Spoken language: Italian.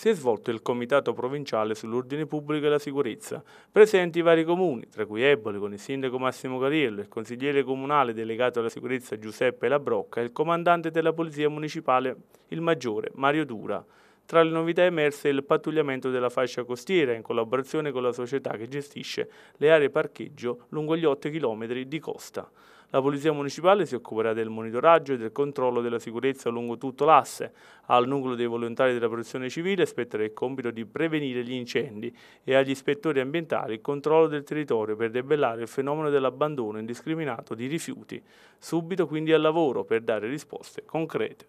si è svolto il Comitato Provinciale sull'Ordine Pubblico e la Sicurezza, presenti i vari comuni, tra cui Eboli con il sindaco Massimo Cariello, il consigliere comunale delegato alla sicurezza Giuseppe Labrocca e il comandante della Polizia Municipale, il maggiore Mario Dura. Tra le novità emerse è il pattugliamento della fascia costiera in collaborazione con la società che gestisce le aree parcheggio lungo gli 8 km di costa. La Polizia Municipale si occuperà del monitoraggio e del controllo della sicurezza lungo tutto l'asse. Al nucleo dei volontari della protezione civile spetterà il compito di prevenire gli incendi e agli ispettori ambientali il controllo del territorio per debellare il fenomeno dell'abbandono indiscriminato di rifiuti. Subito quindi al lavoro per dare risposte concrete.